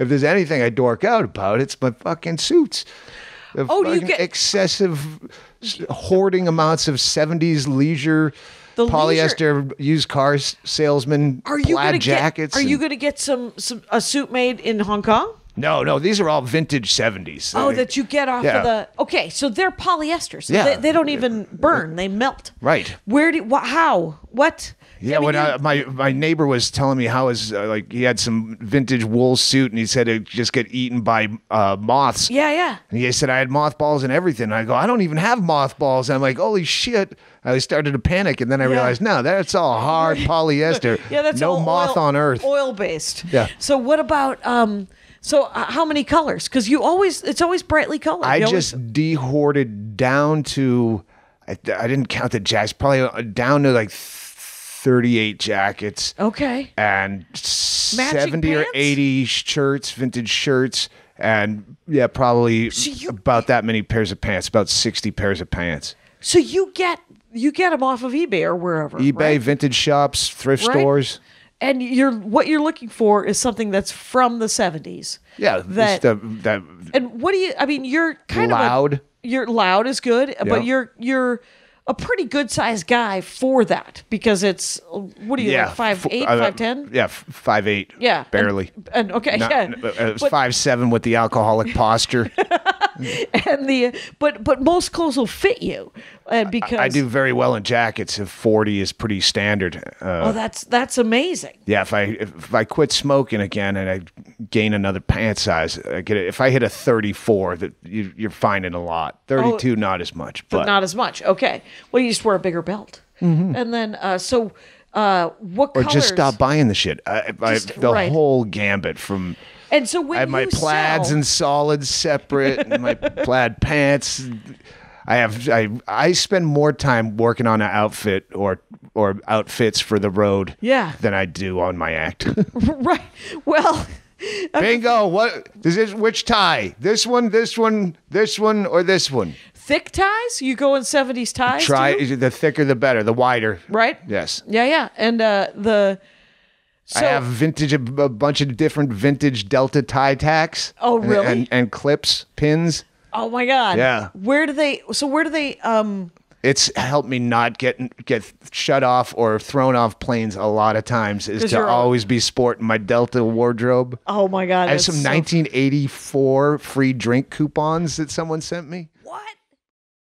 if there's anything I dork out about, it's my fucking suits. The oh, fucking you get excessive hoarding amounts of '70s leisure. The polyester leisure. used car salesman are you plaid gonna jackets. Get, are and, you going to get some, some a suit made in Hong Kong? No, no, these are all vintage 70s. Oh, that you get off yeah. of the. Okay, so they're polyester. So yeah. they, they don't even burn, they melt. Right. Where do. Wh- how? What? Yeah, I mean, when I, my my neighbor was telling me how his uh, like he had some vintage wool suit and he said it just get eaten by uh, moths. Yeah, yeah. And he said I had mothballs and everything. And I go, I don't even have mothballs. And I'm like, holy shit! I started to panic, and then I yeah. realized, no, that's all hard polyester. yeah, that's no moth oil, on earth. Oil based. Yeah. So what about um? So uh, how many colors? Because you always it's always brightly colored. I you just always... dehorted down to I, I, didn't count the jackets. Probably uh, down to like. 38 jackets. Okay. And Magic 70 pants? or 80 shirts, vintage shirts, and yeah, probably so you, about that many pairs of pants, about 60 pairs of pants. So you get you get them off of eBay or wherever. eBay, right? vintage shops, thrift right? stores and you're what you're looking for is something that's from the 70s. Yeah, that, the, that And what do you I mean, you're kind loud. of loud. You're loud is good, yeah. but you're you're a pretty good sized guy for that because it's what are you yeah, like five eight uh, five ten yeah five eight yeah barely and, and okay Not, yeah it uh, was uh, but, five seven with the alcoholic posture and the but but most clothes will fit you, and uh, because I, I do very well in jackets. If forty is pretty standard. Uh, oh, that's that's amazing. Yeah, if I if I quit smoking again and I gain another pant size, I get it. If I hit a thirty-four, that you, are finding a lot. Oh, Thirty two, not as much, but not as much. Okay, well, you just wear a bigger belt, mm-hmm. and then uh, so. Uh, what or colors? just stop buying the shit. I, just, I, the right. whole gambit from and so when I have my plaids sell- and solids separate, and my plaid pants. I have I I spend more time working on an outfit or or outfits for the road yeah. than I do on my act. right. Well, uh, Bingo. What does this? Which tie? This one, this one, this one, or this one? Thick ties? You go in seventies ties? Try too? the thicker the better, the wider. Right. Yes. Yeah, yeah, and uh, the so, I have vintage, a bunch of different vintage Delta tie tacks. Oh, really? And, and, and, clips, pins. Oh my god. Yeah. Where do they? So where do they? Um. It's helped me not get get shut off or thrown off planes a lot of times. Is to always be sporting my Delta wardrobe. Oh my god! I have some so... 1984 free drink coupons that someone sent me.